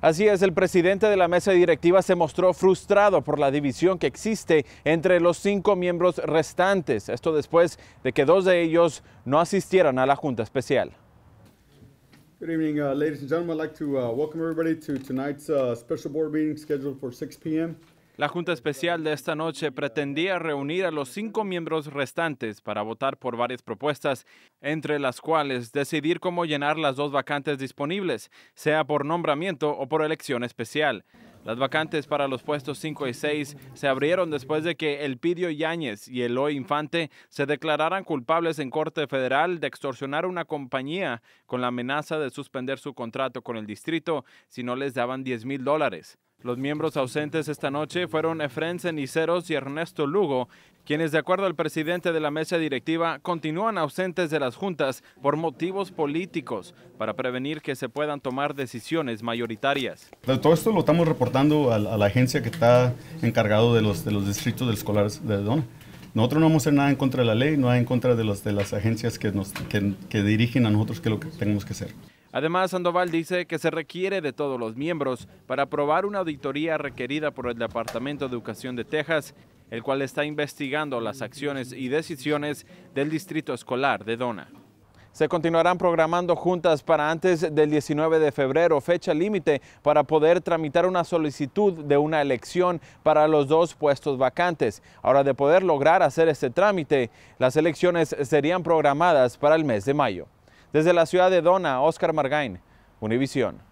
Así es, el presidente de la mesa directiva se mostró frustrado por la división que existe entre los cinco miembros restantes, esto después de que dos de ellos no asistieran a la Junta Especial. Good evening, uh, ladies and gentlemen. I'd like to uh, welcome everybody to tonight's uh, special board meeting scheduled for 6 p.m. La Junta Especial de esta noche pretendía reunir a los cinco miembros restantes para votar por varias propuestas, entre las cuales decidir cómo llenar las dos vacantes disponibles, sea por nombramiento o por elección especial. Las vacantes para los puestos 5 y 6 se abrieron después de que Elpidio Yáñez y Eloy Infante se declararan culpables en Corte Federal de extorsionar una compañía con la amenaza de suspender su contrato con el distrito si no les daban 10 mil dólares. Los miembros ausentes esta noche fueron Efren Ceniceros y Ernesto Lugo, quienes de acuerdo al presidente de la mesa directiva continúan ausentes de las juntas por motivos políticos para prevenir que se puedan tomar decisiones mayoritarias. Todo esto lo estamos reportando a, la, agencia que está encargado de los, de los distritos de escolares de don Nosotros no vamos a hacer nada en contra de la ley, no hay en contra de, los, de las agencias que, nos, que, que dirigen a nosotros que es lo que tenemos que hacer. Además, Sandoval dice que se requiere de todos los miembros para aprobar una auditoría requerida por el Departamento de Educación de Texas, el cual está investigando las acciones y decisiones del Distrito Escolar de Dona. Se continuarán programando juntas para antes del 19 de febrero, fecha límite para poder tramitar una solicitud de una elección para los dos puestos vacantes. Ahora, de poder lograr hacer este trámite, las elecciones serían programadas para el mes de mayo. Desde la ciudad de Dona, Oscar Margain, Univisión.